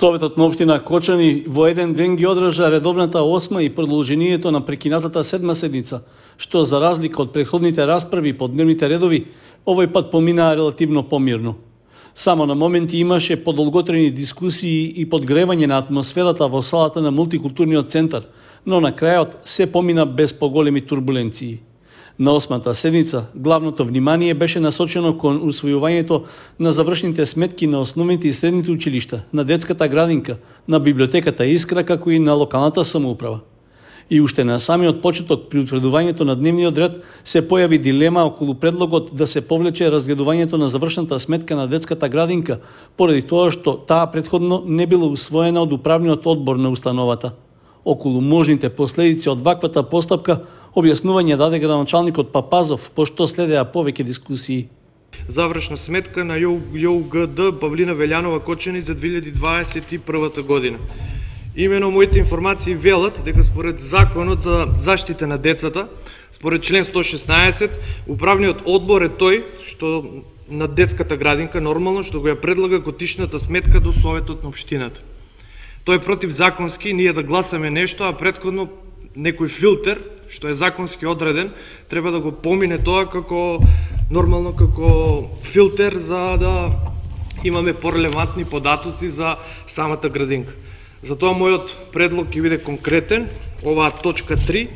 Советот на Обштина Кочани во еден ден ги одржа редовната осма и продолжението на прекинатата седма седница, што за разлика од претходните расправи по дневните редови, овој пат поминаа релативно помирно. Само на моменти имаше подолготрени дискусии и подгревање на атмосферата во салата на мултикултурниот центар, но на крајот се помина без поголеми турбуленции. На осмата седница, главното внимание беше насочено кон усвојувањето на завршните сметки на основните и средните училишта, на детската градинка, на библиотеката Искра, како и на локалната самоуправа. И уште на самиот почеток при утврдувањето на дневниот ред се појави дилема околу предлогот да се повлече разгледувањето на завршната сметка на детската градинка, поради тоа што таа предходно не била усвоена од управниот одбор на установата. Околу можните последици од ваквата постапка Објаснување даде градоначалникот Папазов, пошто следеа повеќе дискусии. Завршна сметка на ЈУГД Павлина Велјанова Кочени за 2021 година. Имено моите информации велат дека според Законот за заштита на децата, според член 116, управниот одбор е тој што на детската градинка нормално што го ја предлага годишната сметка до Советот на општината. Тој е против законски ние да гласаме нешто, а предходно некој филтер што е законски одреден, треба да го помине тоа како нормално како филтер за да имаме порелевантни податоци за самата градинка. Затоа мојот предлог ќе биде конкретен, оваа точка 3,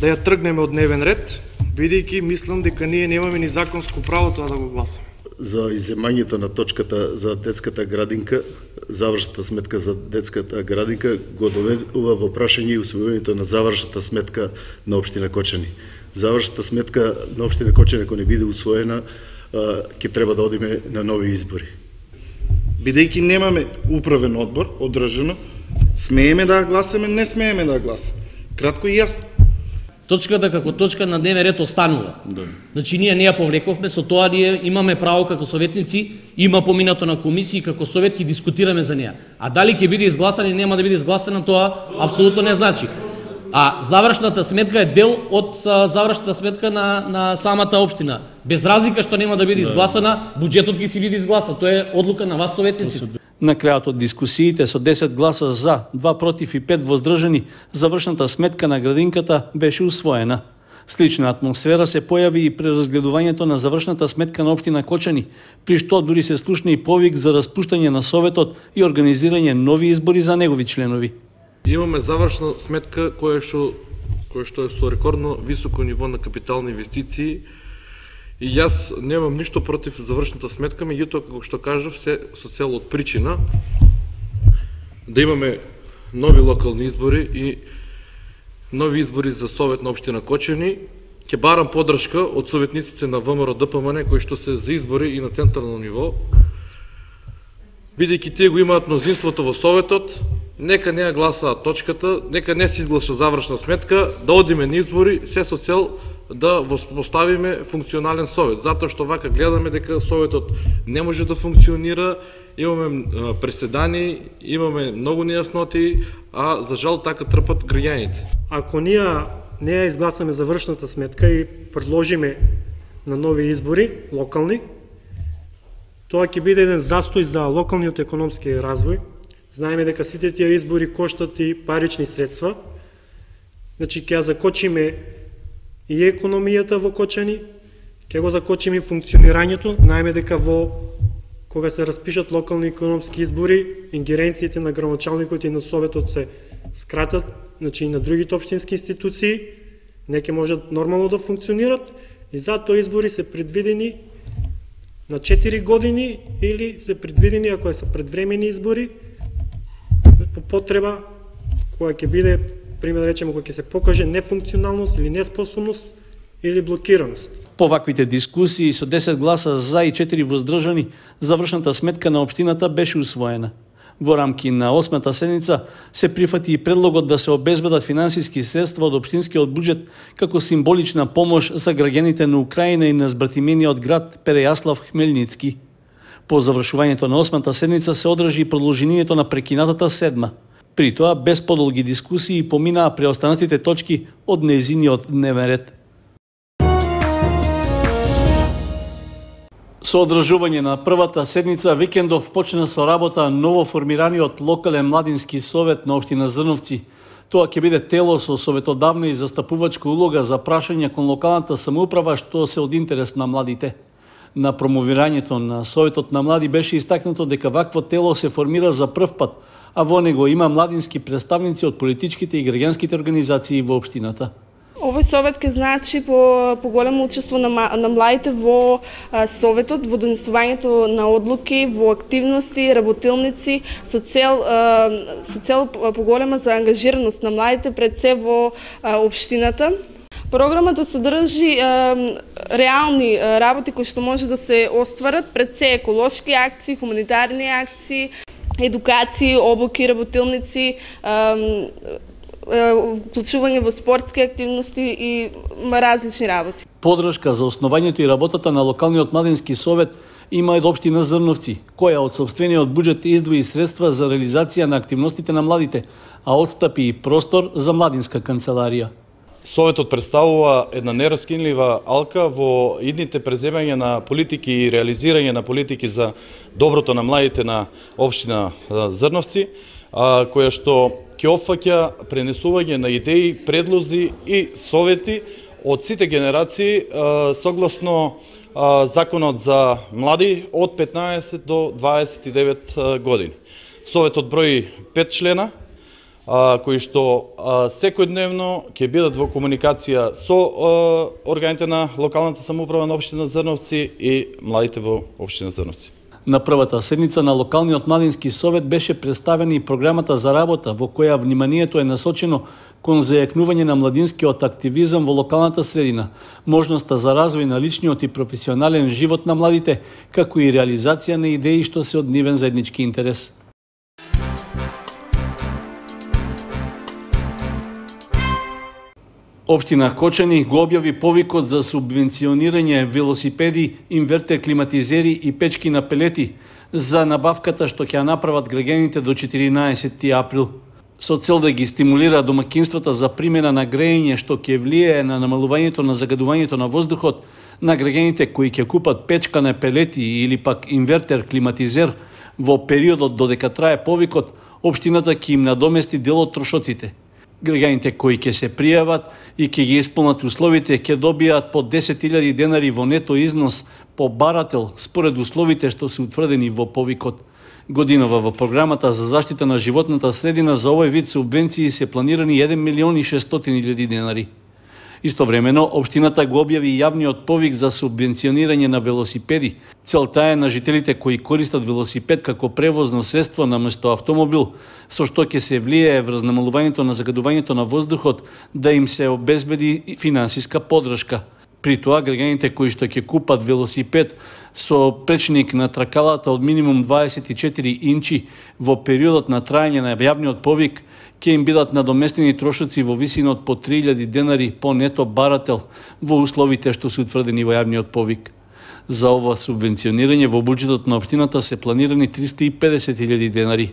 да ја тргнеме од дневен ред, бидејќи мислам дека ние немаме ни законско право тоа да го гласаме. За иземањето на точката за детската градинка, завршната сметка за детската градинка го доведува во прашање и усвојувањето на завршната сметка на општина Кочани. Завршната сметка на општина Кочани ако не биде усвоена, ќе треба да одиме на нови избори. Бидејќи немаме управен одбор одржано, смееме да гласаме, не смееме да гласаме. Кратко и јасно. Точката како точка на дневен ред останува. Да. Значи ние не ја повлековме, со тоа ние имаме право како советници, има поминато на комисии како совет ки дискутираме за неа. А дали ќе биде изгласан или нема да биде изгласана тоа апсолутно не значи. А завршната сметка е дел од завршната сметка на, на самата општина. Без разлика што нема да биде да. изгласана, буџетот ги си биде изгласан. Тоа е одлука на вас советници. На крајот од дискусиите со 10 гласа за, 2 против и 5 воздржани, завршната сметка на градинката беше усвоена. Слична атмосфера се појави и при разгледувањето на завршната сметка на општина Кочани, при што дури се слушна и повик за распуштање на Советот и организирање нови избори за негови членови. Имаме завршна сметка која што која што е со рекордно високо ниво на капитални инвестиции, И јас немам ништо против завршната сметка, меѓутоа како што кажав се со цел од причина да имаме нови локални избори и нови избори за совет на Обштина Кочени, ќе барам поддршка од советниците на ВМРО ДПМН кои што се за избори и на централно ниво. Бидејќи тие го имаат мнозинството во советот, нека не ја гласаат точката, нека не се изглаша завршна сметка, да одиме на избори, се со цел да воспоставиме функционален совет, затоа што вака гледаме дека советот не може да функционира, имаме преседани, имаме многу нејасноти, а за жал така трпат граѓаните. Ако ние не ја изгласаме завршната сметка и предложиме на нови избори, локални, тоа ќе биде еден застој за локалниот економски развој. Знаеме дека сите тие избори коштат и парични средства. Значи, ќе ја закочиме и економијата во кочани, ќе го закочим и функционирањето, најме дека во кога се распишат локални економски избори, ингеренциите на грамочалникот и на советот се скратат, значи и на другите општински институции, неке можат нормално да функционираат и затоа избори се предвидени на 4 години или се предвидени ако се предвремени избори по потреба која ќе биде пример речеме кога ќе се покаже нефункционалност или неспособност или блокираност. По ваквите дискусии со 10 гласа за и 4 воздржани, завршната сметка на општината беше усвоена. Во рамки на осмата седница се прифати и предлогот да се обезбедат финансиски средства од општинскиот буџет како символична помош за граѓаните на Украина и на од град Переяслав Хмелницки. По завршувањето на осмата седница се одржи и продолжението на прекинатата седма – При тоа, без подолги дискусии, поминаа преостанатите точки од незиниот дневен ред. Со одржување на првата седница Викендов почна со работа новоформираниот локален младински совет на Обштина Зрновци. Тоа ќе биде тело со советодавна и застапувачка улога за прашања кон локалната самоуправа што се од интерес на младите. На промовирањето на Советот на млади беше истакнато дека вакво тело се формира за прв пат – а во него има младински представници од политичките и граѓанските организации во општината. Овој совет ке значи по, по големо учество на, на младите во а, советот, во донесувањето на одлуки, во активности, работилници, со цел, а, со цел по голема заангажираност на младите пред се во а, обштината. Програмата содржи е, реални работи кои што може да се остварат пред се еколошки акции, хуманитарни акции, едукации, обуки, работилници, вклучување во спортски активности и различни работи. Подршка за основањето и работата на локалниот младински совет има и општина Зрновци, која од собствениот буџет издвои средства за реализација на активностите на младите, а отстапи и простор за младинска канцеларија. Советот представува една нераскинлива алка во идните преземања на политики и реализирање на политики за доброто на младите на општина Зрновци, која што ќе опфаќа пренесување на идеи, предлози и совети од сите генерации согласно законот за млади од 15 до 29 години. Советот брои 5 члена, кои што секојдневно ќе бидат во комуникација со органите на локалната самоуправа на општина Зрновци и младите во општина Зрновци. На првата седница на локалниот младински совет беше представена и програмата за работа во која вниманието е насочено кон зајакнување на младинскиот активизам во локалната средина, можноста за развој на личниот и професионален живот на младите, како и реализација на идеи што се од нивен заеднички интерес. Општина Кочани го објави повикот за субвенционирање велосипеди, инверте, климатизери и печки на пелети за набавката што ќе направат грегените до 14 април. Со цел да ги стимулира домакинствата за примена на грејење што ќе влијае на намалувањето на загадувањето на воздухот, на грегените кои ќе купат печка на пелети или пак инвертер климатизер во периодот додека трае повикот, обштината ќе им надомести дел од трошоците – граѓаните кои ќе се пријават и ќе ги исполнат условите ќе добијат по 10.000 денари во нето износ по барател според условите што се утврдени во повикот. Годинова во програмата за заштита на животната средина за овој вид субвенции се планирани 1 милион и 600 денари. Истовремено, Обштината го објави јавниот повик за субвенционирање на велосипеди. Целта е на жителите кои користат велосипед како превозно средство наместо автомобил, со што ќе се влијае врз намалувањето на загадувањето на воздухот, да им се обезбеди финансиска подршка. При тоа граѓаните кои што ќе купат велосипед со пречник на тракалата од минимум 24 инчи во периодот на трајање на јавниот повик ќе им бидат надоместени трошоци во висина од по 3000 денари по нето барател во условите што се утврдени во јавниот повик. За ова субвенционирање во буџетот на општината се планирани 350.000 денари.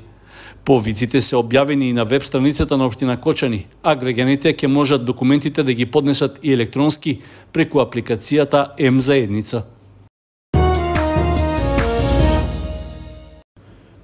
Повиците се објавени и на веб страницата на Обштина Кочани, а граѓаните ќе можат документите да ги поднесат и електронски преку апликацијата М заедница.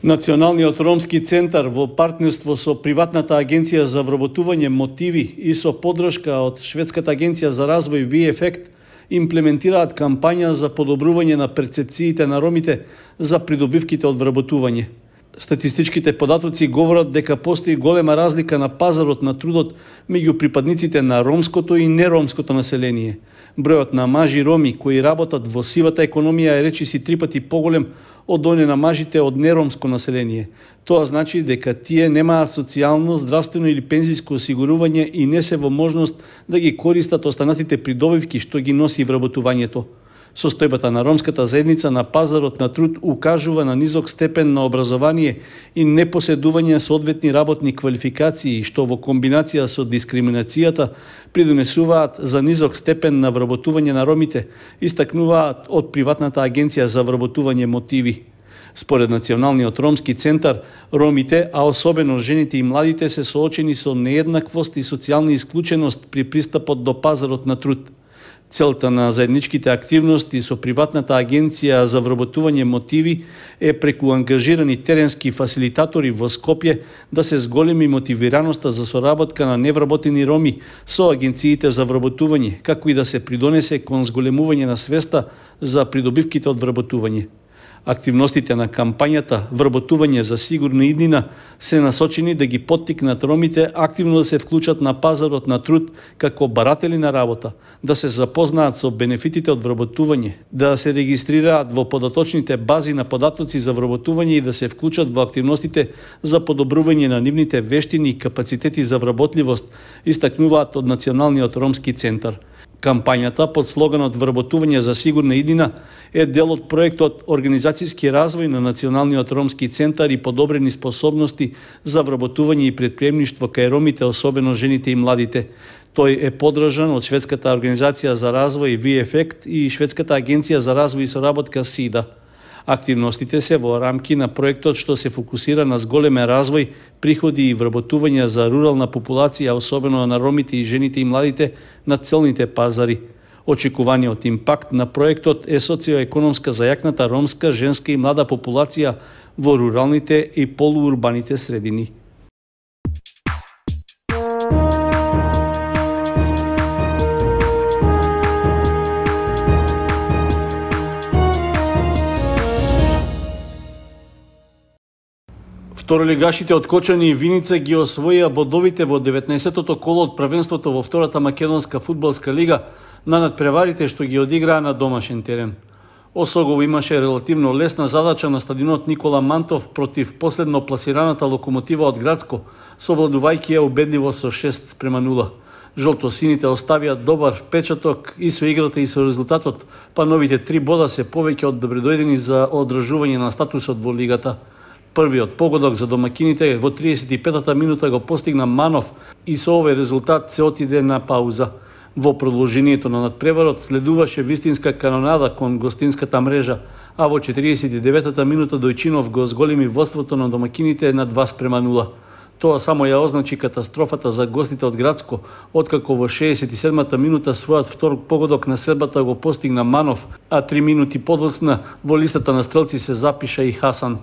Националниот ромски центар во партнерство со приватната агенција за вработување мотиви и со подршка од шведската агенција за развој ефект имплементираат кампања за подобрување на перцепциите на ромите за придобивките од вработување. Статистичките податоци говорат дека постои голема разлика на пазарот на трудот меѓу припадниците на ромското и неромското население. Бројот на мажи роми кои работат во сивата економија е речиси три пати поголем од оне на мажите од неромско население. Тоа значи дека тие немаат социјално, здравствено или пензиско осигурување и не се во можност да ги користат останатите придобивки што ги носи вработувањето. Состојбата на ромската заедница на пазарот на труд укажува на низок степен на образование и непоседување на соодветни работни квалификации, што во комбинација со дискриминацијата придонесуваат за низок степен на вработување на ромите, истакнуваат од приватната агенција за вработување мотиви. Според Националниот ромски центар, ромите, а особено жените и младите, се соочени со нееднаквост и социјална исклученост при пристапот до пазарот на труд. Целта на заедничките активности со приватната агенција за вработување мотиви е преку ангажирани теренски фасилитатори во Скопје да се зголеми мотивираноста за соработка на невработени роми со агенциите за вработување, како и да се придонесе кон зголемување на свеста за придобивките од вработување. Активностите на кампањата вработување за сигурна иднина се насочени да ги поттикнат ромите активно да се вклучат на пазарот на труд како баратели на работа, да се запознаат со бенефитите од вработување, да се регистрираат во податочните бази на податоци за вработување и да се вклучат во активностите за подобрување на нивните вештини и капацитети за вработливост, истакнуваат од Националниот ромски центар – Кампањата под слоганот Вработување за сигурна иднина е дел од проектот Организацијски развој на Националниот ромски центар и подобрени способности за вработување и предприемништво кај ромите, особено жените и младите. Тој е подражан од Шведската организација за развој VFECT и Шведската агенција за развој и соработка СИДА. Активностите се во рамки на проектот што се фокусира на зголеме развој, приходи и вработување за рурална популација, особено на ромите и жените и младите на целните пазари. Очекуваниот импакт на проектот е социоекономска зајакната ромска, женска и млада популација во руралните и полуурбаните средини. Второлигашите од Кочани и Виница ги освоија бодовите во 19-тото коло од првенството во втората македонска фудбалска лига на надпреварите што ги одиграа на домашен терен. Осогово имаше релативно лесна задача на стадионот Никола Мантов против последно пласираната локомотива од Градско, совладувајќи ја убедливо со 6 спрема 0. Жолто-сините оставиат добар впечаток и со играта и со резултатот, па новите три бода се повеќе од добредојдени за одржување на статусот во лигата. Првиот погодок за домакините во 35-та минута го постигна Манов и со овој резултат се отиде на пауза. Во продолжението на надпреварот следуваше вистинска канонада кон гостинската мрежа, а во 49-та минута Дојчинов го зголеми водството на домакините на 2 спрема 0. Тоа само ја означи катастрофата за гостите од Градско, откако во 67-та минута својат втор погодок на србата го постигна Манов, а три минути подоцна во листата на стрелци се запиша и Хасан.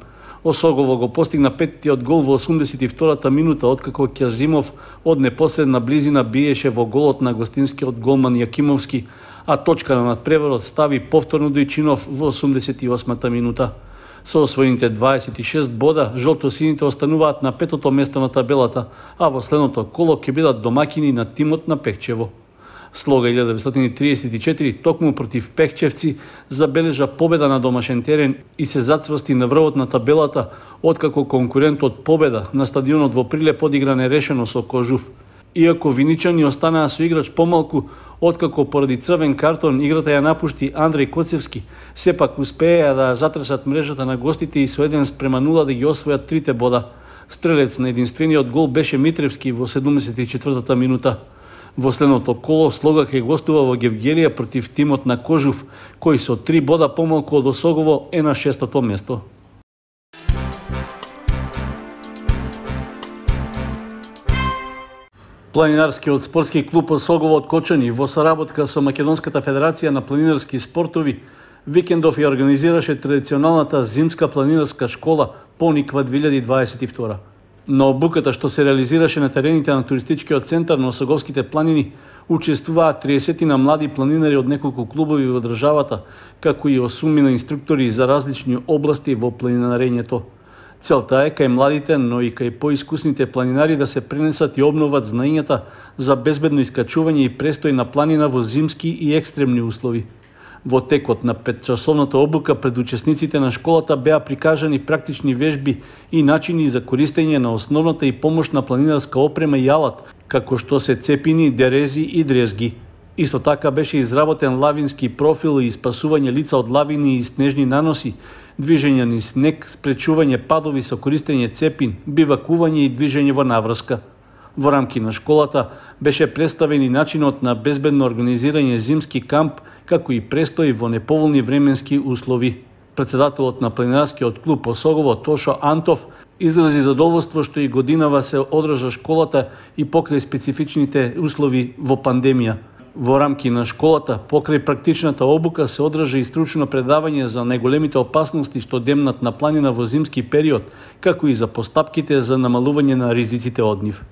Осогово го постигна петтиот гол во 82-та минута, откако Кјазимов од непосредна близина биеше во голот на гостинскиот голман Јакимовски, а точка на надпреварот стави повторно Дојчинов во 88-та минута. Со освоените 26 бода, жолтосините остануваат на петото место на табелата, а во следното коло ќе бидат домакини на тимот на Пехчево. Слога 1934 токму против Пехчевци забележа победа на домашен терен и се зацврсти на врвот на табелата, откако конкурентот победа на стадионот во Приле подигра нерешено со Кожув. Иако виничани останаа со играч помалку, откако поради црвен картон играта ја напушти Андреј Коцевски, сепак успеа да затресат мрежата на гостите и со 1 спрема 0 да ги освојат трите бода. Стрелец на единствениот гол беше Митревски во 74-та минута. Во следното коло Слога ќе гостува во Гевгенија против тимот на Кожув, кој со три бода помалку од Осогово е на шестото место. Планинарскиот спортски клуб Осогово од Кочани во соработка со Македонската федерација на планинарски спортови викендов ја организираше традиционалната зимска планинарска школа Пониква 2022. На обуката што се реализираше на терените на туристичкиот центар на Осаговските планини учествуваат 30 на млади планинари од неколку клубови во државата, како и на инструктори за различни области во планинарењето. Целта е кај младите, но и кај поискусните планинари да се пренесат и обноват знаењата за безбедно искачување и престој на планина во зимски и екстремни услови. Во текот на петчасовната обука пред учесниците на школата беа прикажани практични вежби и начини за користење на основната и помошна планинарска опрема и алат, како што се цепини, дерези и дрезги. Исто така беше изработен лавински профил и спасување лица од лавини и снежни наноси, движење низ снег, спречување падови со користење цепин, бивакување и движење во наврска. Во рамки на школата беше представен и начинот на безбедно организирање зимски камп, како и престој во неповолни временски услови. Председателот на пленарскиот клуб Осогово Тошо Антов изрази задоволство што и годинава се одржа школата и покрај специфичните услови во пандемија. Во рамки на школата, покрај практичната обука се одржа и стручно предавање за најголемите опасности што демнат на планина во зимски период, како и за постапките за намалување на ризиците од нив.